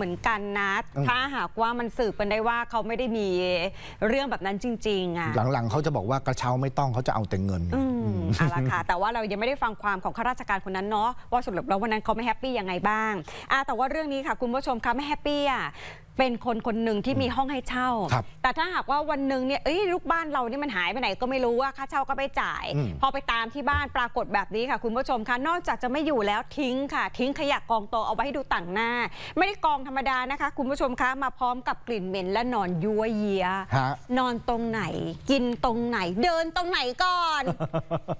เหมือนกันนะถ้าหากว่ามันสืบกันได้ว่าเขาไม่ได้มีเรื่องแบบนั้นจริงๆอ่ะหลังๆเขาจะบอกว่ากระเช้าไม่ต้องเขาจะเอาแต่เงินอืมอ่ะละค่ะ แต่ว่าเรายังไม่ได้ฟังความของข้าราชการคนนั้นเนาะว่าสรุปแล้ววันนั้นเขาไม่แฮปปี้ยังไงบ้าง อ่ะแต่ว่าเรื่องนี้ค่ะคุณผู้ชมคะไม่แฮปปี้อ่ะเป็นคนคนหนึ่งที่มีห้องให้เช่า แต่ถ้าหากว่าวันหนึ่งเนี่ยลูกบ้านเรานี่มันหายไปไหนก็ไม่รู้ว่าค่าเช่าก็ไปจ่าย พอไปตามที่บ้านปรากฏแบบนี้ค่ะคุณผู้ชมคะ นอกจากจะไม่อยู่แล้วทิ้งค่ะ ทิ้งขยะกองโตเอาไว้ให้ดูต่างหน้า ไม่ได้กองธรรมดานะคะ คุณผู้ชมคะมาพร้อมกับกลิ่นเหม็นและนอนยัวเยียนอนตรงไหนกินตรงไหนเดินตรงไหนก่อน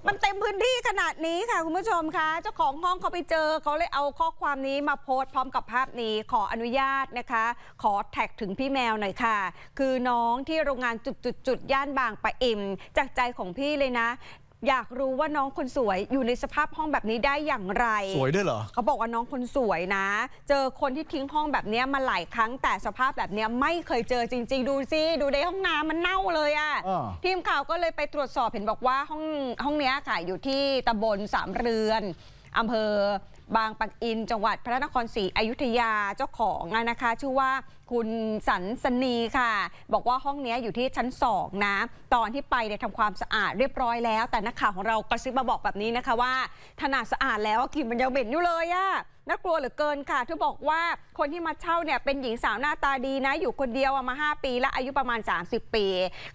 มันเต็มพื้นที่ขนาดนี้ค่ะคุณผู้ชมคะเจ้าของห้องเขาไปเจอ เขาเลยเอาข้อความนี้มาโพสต์พร้อมกับภาพนี้ขออนุญาตนะคะ ขออแท็กถึงพี่แมวหน่อยค่ะ คือน้องที่โรงงานจุดๆ ๆย่านบางปะอิมจากใจของพี่เลยนะ อยากรู้ว่าน้องคนสวยอยู่ในสภาพห้องแบบนี้ได้อย่างไรสวยด้วยเหรอเขาบอกว่าน้องคนสวยนะ เจอคนที่ทิ้ง ห้องแบบนี้มาหลายครั้งแต่สภาพแบบนี้ไม่เคยเจอจริง ๆ ดูสิดูในห้องน้ำมันเน่าเลยอะอ่ะทีมข่าวก็เลยไปตรวจสอบเห็นบอกว่าห้องห้องเนี้ยค่ะอยู่ที่ตำบลสามเรือนอำเภอ บางปะอิน จังหวัดพระนครศรีอยุธยาเจ้าของนะคะชื่อว่าคุณสันสนีค่ะ บอกว่าห้องนี้อยู่ที่ชั้นสองนะ ตอนที่ไปเนี่ยทำความสะอาดเรียบร้อยแล้วแต่นักข่าวของเรากระซิบมาบอกแบบนี้นะคะว่าขนาดสะอาดแล้วกลิ่นมันยังเหม็นอยู่เลยอะน่ากลัวเหลือเกินค่ะเธอบอกว่าคนที่มาเช่าเนี่ยเป็นหญิงสาวหน้าตาดีนะ อยู่คนเดียวมา 5 ปีและอายุประมาณ 30 ปี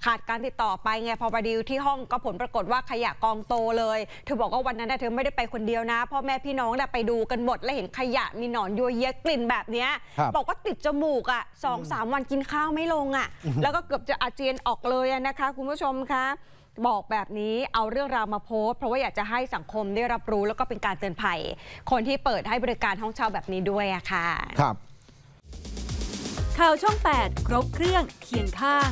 ขาดการติดต่อไปไง พอไปดิวที่ห้องก็ผลปรากฏว่าขยะกองโตเลยเธอบอกว่าวันนั้นเธอไม่ได้ไปคนเดียวนะ พ่อแม่พี่น้องไปดูกันหมดและเห็นขยะมีหนอนยัวเยะกลิ่นแบบนี้บอกว่าติดจมูกอ่ะสองสามวันกินข้าวไม่ลงอ่ะ แล้วก็เกือบจะอาเจียนออกเลยนะคะ คุณผู้ชมคะ บอกแบบนี้เอาเรื่องราวมาโพสเพราะว่าอยากจะให้สังคมได้รับรู้แล้วก็เป็นการเตือนภัย คนที่เปิดให้บริการห้องเช่าแบบนี้ด้วยอะค่ะ ครับ ข่าวช่อง8 ครบเครื่องเคียงข้าง